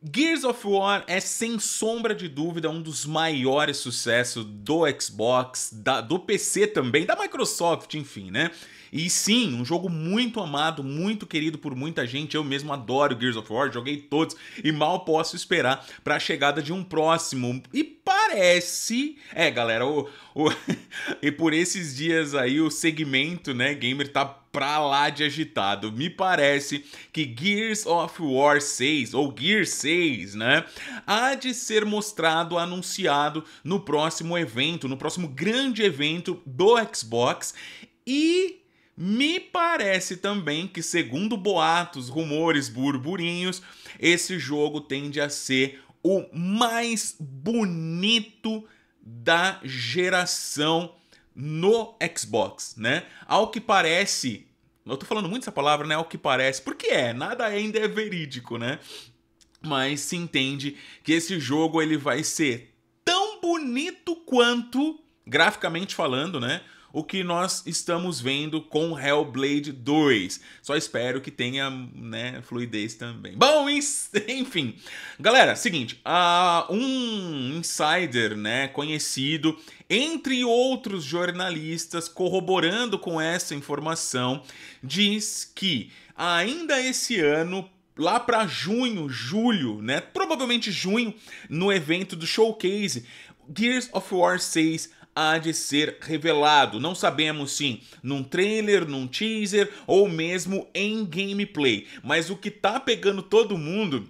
Gears of War é sem sombra de dúvida um dos maiores sucessos do Xbox, da, do PC também, da Microsoft, enfim, né? E sim, um jogo muito amado, muito querido por muita gente. Eu mesmo adoro Gears of War, joguei todos e mal posso esperar para a chegada de um próximo. E para parece. É, galera, o, o... e por esses dias aí o segmento, né, gamer tá pra lá de agitado. Me parece que Gears of War 6, ou Gear 6, né, há de ser mostrado, anunciado no próximo evento, no próximo grande evento do Xbox. E me parece também que, segundo boatos, rumores, burburinhos, esse jogo tende a ser o mais bonito da geração no Xbox, né? Ao que parece, eu tô falando muito essa palavra, né? Ao que parece, porque é, nada ainda é verídico, né? Mas se entende que esse jogo ele vai ser tão bonito quanto, graficamente falando, né? o que nós estamos vendo com Hellblade 2. Só espero que tenha né, fluidez também. Bom, enfim. Galera, seguinte, uh, um insider né, conhecido, entre outros jornalistas, corroborando com essa informação, diz que ainda esse ano lá para junho, julho, né? Provavelmente junho, no evento do showcase, Gears of War 6 há de ser revelado. Não sabemos sim, num trailer, num teaser ou mesmo em gameplay. Mas o que tá pegando todo mundo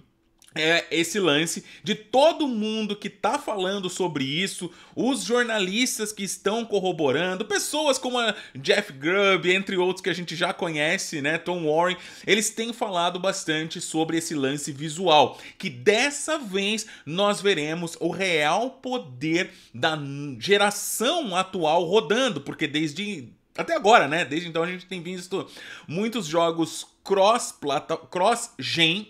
é esse lance de todo mundo que está falando sobre isso, os jornalistas que estão corroborando, pessoas como a Jeff Grubb, entre outros que a gente já conhece, né, Tom Warren, eles têm falado bastante sobre esse lance visual, que dessa vez nós veremos o real poder da geração atual rodando, porque desde até agora, né? Desde então a gente tem visto muitos jogos cross-gen, cross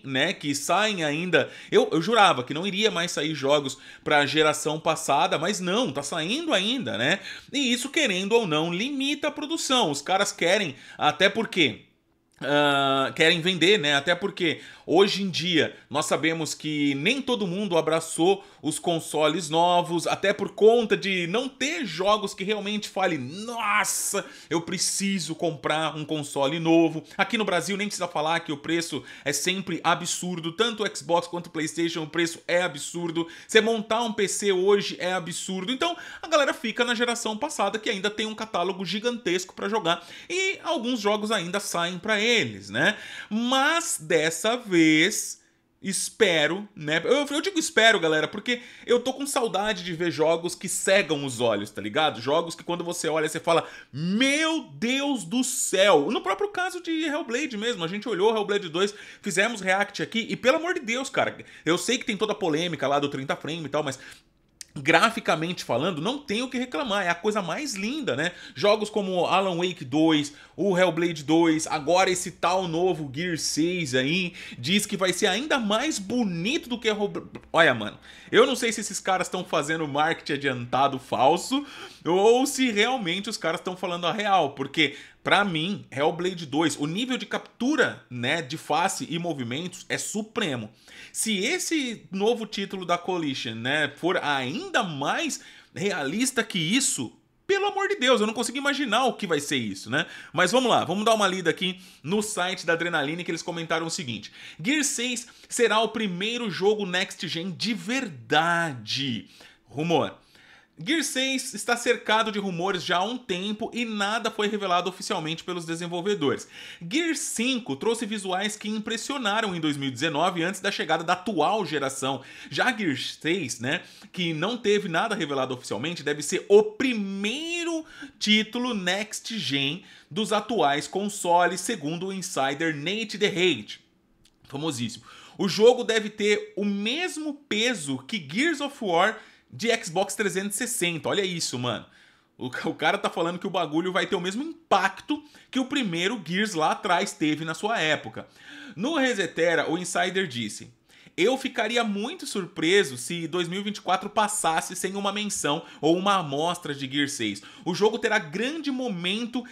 né? Que saem ainda. Eu, eu jurava que não iria mais sair jogos para a geração passada, mas não, tá saindo ainda, né? E isso, querendo ou não, limita a produção. Os caras querem, até porque Uh, querem vender, né? Até porque hoje em dia nós sabemos que nem todo mundo abraçou os consoles novos, até por conta de não ter jogos que realmente fale, nossa, eu preciso comprar um console novo. Aqui no Brasil nem precisa falar que o preço é sempre absurdo, tanto o Xbox quanto o PlayStation, o preço é absurdo. Você montar um PC hoje é absurdo. Então a galera fica na geração passada que ainda tem um catálogo gigantesco para jogar e alguns jogos ainda saem para ele eles, né? Mas dessa vez Espero, né? Eu, eu, digo espero, galera, porque eu tô com saudade de ver jogos que cegam os olhos, tá ligado? Jogos que quando você olha, você fala, meu Deus do céu! No próprio caso de Hellblade mesmo, a gente olhou Hellblade 2, fizemos react aqui, e pelo amor de Deus, cara, eu sei que tem toda a polêmica lá do 30 frame e tal, mas graficamente falando, não tem o que reclamar, é a coisa mais linda, né? Jogos como Alan Wake 2, o Hellblade 2, agora esse tal novo Gear 6 aí, diz que vai ser ainda mais bonito do que Olha, mano, eu não sei se esses caras estão fazendo marketing adiantado falso ou se realmente os caras estão falando a real, porque para mim, Hellblade 2, o nível de captura, né, de face e movimentos é supremo. Se esse novo título da Coalition, né, for ainda mais realista que isso, pelo amor de Deus, eu não consigo imaginar o que vai ser isso, né? Mas vamos lá, vamos dar uma lida aqui no site da Adrenaline que eles comentaram o seguinte: Gear 6 será o primeiro jogo next gen de verdade. Rumor. Gear 6 está cercado de rumores já há um tempo e nada foi revelado oficialmente pelos desenvolvedores. Gear 5 trouxe visuais que impressionaram em 2019 antes da chegada da atual geração. Já Gear 6, né, que não teve nada revelado oficialmente, deve ser o primeiro título next gen dos atuais consoles, segundo o insider Nate The Hate. Famosíssimo. O jogo deve ter o mesmo peso que Gears of War de Xbox 360. Olha isso, mano. O, cara tá falando que o bagulho vai ter o mesmo impacto que o primeiro Gears lá atrás teve na sua época. No Resetera, o Insider disse: Eu ficaria muito surpreso se 2024 passasse sem uma menção ou uma amostra de Gears 6. O jogo terá grande momento.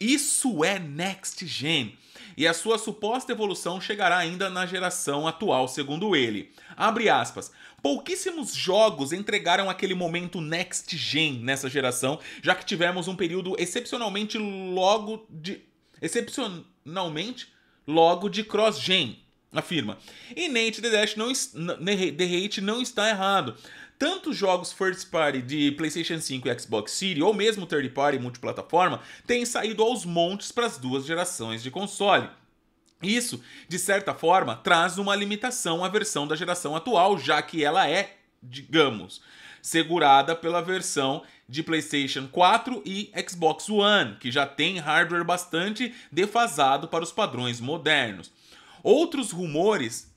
Isso é next gen e a sua suposta evolução chegará ainda na geração atual, segundo ele. Abre aspas. Pouquíssimos jogos entregaram aquele momento next gen nessa geração, já que tivemos um período excepcionalmente logo de excepcionalmente logo de cross gen afirma. E Nate The Dash não, The Hate não está errado. Tanto jogos first party de PlayStation 5 e Xbox Series, ou mesmo third party multiplataforma, têm saído aos montes para as duas gerações de console. Isso, de certa forma, traz uma limitação à versão da geração atual, já que ela é, digamos, segurada pela versão de PlayStation 4 e Xbox One, que já tem hardware bastante defasado para os padrões modernos. Outros rumores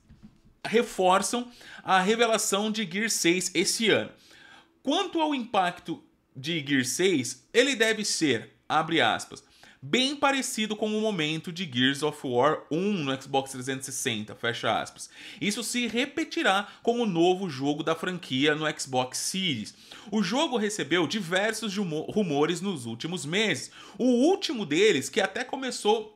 reforçam a revelação de Gear 6 esse ano. Quanto ao impacto de Gear 6, ele deve ser, abre aspas, bem parecido com o momento de Gears of War 1 no Xbox 360, fecha aspas. Isso se repetirá com o novo jogo da franquia no Xbox Series. O jogo recebeu diversos rumores nos últimos meses. O último deles, que até começou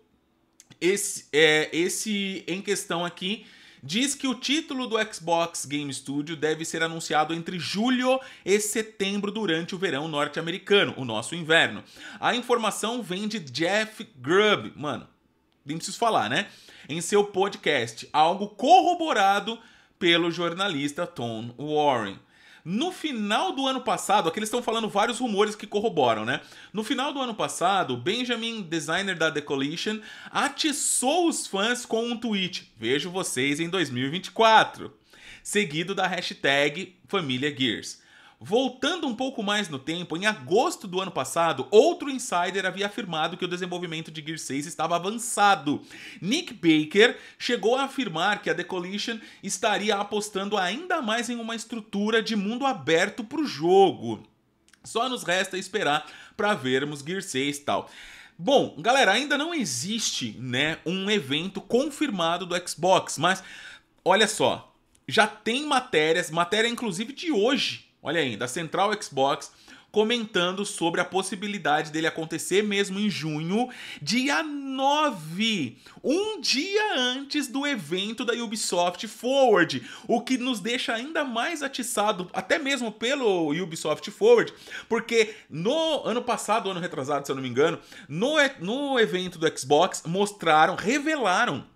esse, é, esse em questão aqui diz que o título do Xbox Game Studio deve ser anunciado entre julho e setembro durante o verão norte-americano, o nosso inverno. A informação vem de Jeff Grubb, mano, nem preciso falar, né? Em seu podcast, algo corroborado pelo jornalista Tom Warren. No final do ano passado, aqui eles estão falando vários rumores que corroboram, né? No final do ano passado, Benjamin, designer da The Collision, atiçou os fãs com um tweet: Vejo vocês em 2024, seguido da hashtag Família Gears. Voltando um pouco mais no tempo, em agosto do ano passado, outro insider havia afirmado que o desenvolvimento de Gear 6 estava avançado. Nick Baker chegou a afirmar que a The estaria apostando ainda mais em uma estrutura de mundo aberto para o jogo. Só nos resta esperar para vermos Gear 6 tal. Bom, galera, ainda não existe, né, um evento confirmado do Xbox, mas olha só, já tem matérias, matéria inclusive de hoje, olha ainda, a Central Xbox comentando sobre a possibilidade dele acontecer mesmo em junho, dia 9, um dia antes do evento da Ubisoft Forward, o que nos deixa ainda mais atiçado, até mesmo pelo Ubisoft Forward, porque no ano passado, ano retrasado, se eu não me engano, no, no evento do Xbox mostraram, revelaram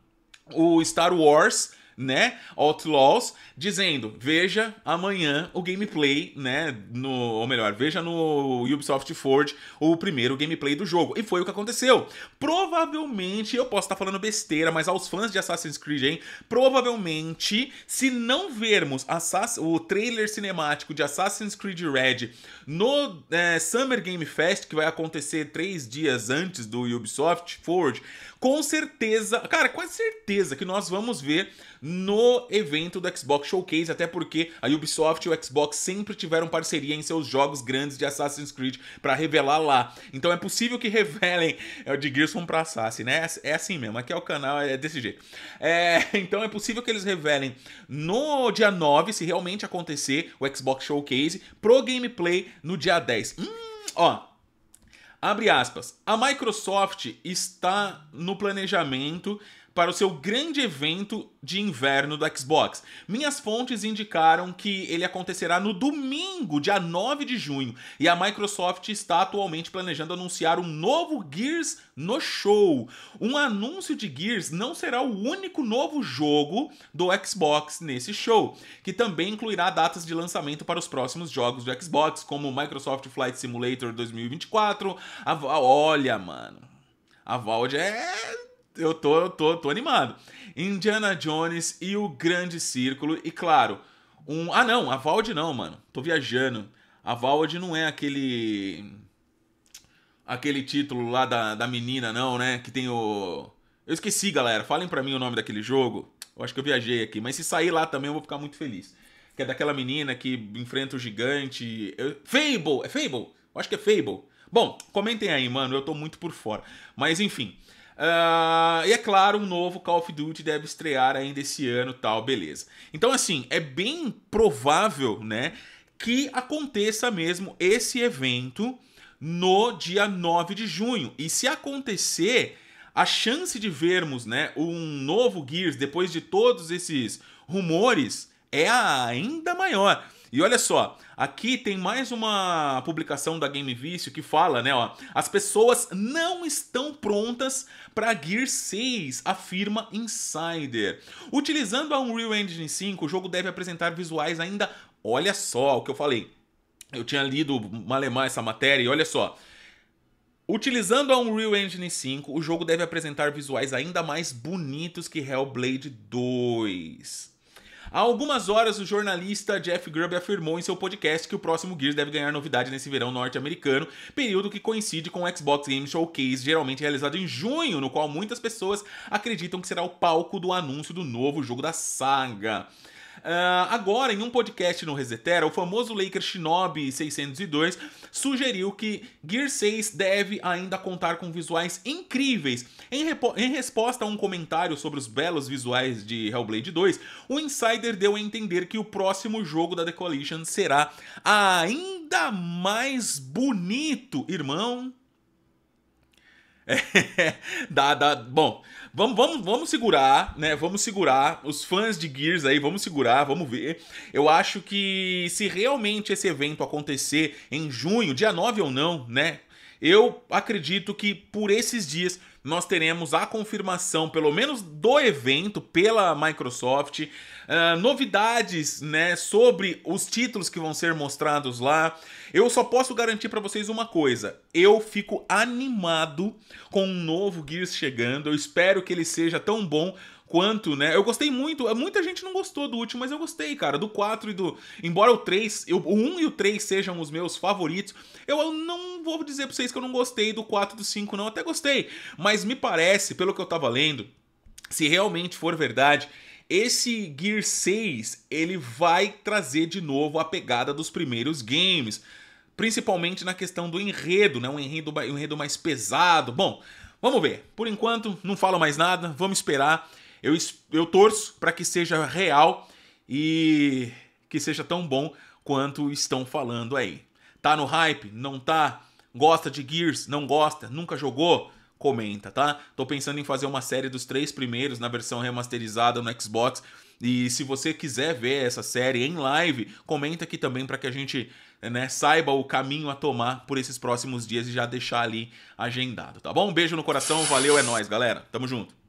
o Star Wars né, Outlaws, dizendo: "Veja amanhã o gameplay, né, no, ou melhor, veja no Ubisoft Forge o primeiro gameplay do jogo". E foi o que aconteceu. Provavelmente eu posso estar falando besteira, mas aos fãs de Assassin's Creed, hein, provavelmente se não vermos Assass o trailer cinemático de Assassin's Creed Red no é, Summer Game Fest, que vai acontecer três dias antes do Ubisoft Forge, com certeza, cara, quase certeza que nós vamos ver no evento do Xbox Showcase, até porque a Ubisoft e o Xbox sempre tiveram parceria em seus jogos grandes de Assassin's Creed para revelar lá. Então é possível que revelem é, de Gearson para Assassin, né? É assim mesmo, aqui é o canal, é desse jeito. É, então é possível que eles revelem no dia 9, se realmente acontecer, o Xbox Showcase, pro gameplay no dia 10. Hum, ó, abre aspas, a Microsoft está no planejamento para o seu grande evento de inverno do Xbox. Minhas fontes indicaram que ele acontecerá no domingo, dia 9 de junho, e a Microsoft está atualmente planejando anunciar um novo Gears no show. Um anúncio de Gears não será o único novo jogo do Xbox nesse show, que também incluirá datas de lançamento para os próximos jogos do Xbox, como o Microsoft Flight Simulator 2024. A... Olha, mano. A Valve é eu tô, eu tô, tô animado. Indiana Jones e o Grande Círculo. E claro, um. Ah, não, a Valde não, mano. Tô viajando. A Valde não é aquele. Aquele título lá da, da menina, não, né? Que tem o. Eu esqueci, galera. Falem para mim o nome daquele jogo. Eu acho que eu viajei aqui. Mas se sair lá também, eu vou ficar muito feliz. Que é daquela menina que enfrenta o gigante. Eu... Fable! É Fable? Eu acho que é Fable. Bom, comentem aí, mano. Eu tô muito por fora. Mas enfim. Uh, e é claro, um novo Call of Duty deve estrear ainda esse ano, tal, beleza. Então, assim, é bem provável, né, que aconteça mesmo esse evento no dia 9 de junho. E se acontecer, a chance de vermos, né, um novo Gears depois de todos esses rumores é ainda maior. E olha só, aqui tem mais uma publicação da Game Vício que fala, né, ó, as pessoas não estão prontas para Gear 6, afirma Insider. Utilizando a Unreal Engine 5, o jogo deve apresentar visuais ainda, olha só o que eu falei. Eu tinha lido malemar essa matéria e olha só, Utilizando a Unreal Engine 5, o jogo deve apresentar visuais ainda mais bonitos que Hellblade 2. Há algumas horas, o jornalista Jeff Grubb afirmou em seu podcast que o próximo Gears deve ganhar novidade nesse verão norte-americano, período que coincide com o Xbox Game Showcase, geralmente realizado em junho, no qual muitas pessoas acreditam que será o palco do anúncio do novo jogo da saga. Uh, agora, em um podcast no Resetera, o famoso Laker Shinobi 602 sugeriu que Gear 6 deve ainda contar com visuais incríveis. Em, em resposta a um comentário sobre os belos visuais de Hellblade 2, o Insider deu a entender que o próximo jogo da The Coalition será ainda mais bonito, irmão. É, dá, dá, bom, vamos, vamos, vamos segurar, né? Vamos segurar. Os fãs de Gears aí, vamos segurar, vamos ver. Eu acho que se realmente esse evento acontecer em junho, dia 9 ou não, né? Eu acredito que por esses dias nós teremos a confirmação, pelo menos do evento, pela Microsoft, uh, novidades né, sobre os títulos que vão ser mostrados lá. Eu só posso garantir para vocês uma coisa: eu fico animado com um novo Gears chegando. Eu espero que ele seja tão bom quanto, né? Eu gostei muito. Muita gente não gostou do último, mas eu gostei, cara. Do 4 e do. Embora o 3, eu, o 1 e o 3 sejam os meus favoritos, eu, não vou dizer pra vocês que eu não gostei do 4 e do 5, não. até gostei. Mas me parece, pelo que eu tava lendo, se realmente for verdade, esse Gear 6 ele vai trazer de novo a pegada dos primeiros games, principalmente na questão do enredo, né? Um enredo, um enredo mais pesado. Bom, vamos ver. Por enquanto, não falo mais nada, vamos esperar. Eu, eu torço para que seja real e que seja tão bom quanto estão falando aí. Tá no hype? Não tá? Gosta de Gears? Não gosta? Nunca jogou? Comenta, tá? Tô pensando em fazer uma série dos três primeiros na versão remasterizada no Xbox. E se você quiser ver essa série em live, comenta aqui também para que a gente né, saiba o caminho a tomar por esses próximos dias e já deixar ali agendado, tá bom? beijo no coração, valeu, é nós, galera. Tamo junto.